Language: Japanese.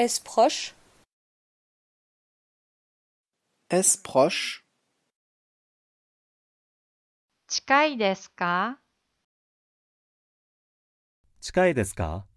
Est-ce proche Est-ce proche 近いですか近いですか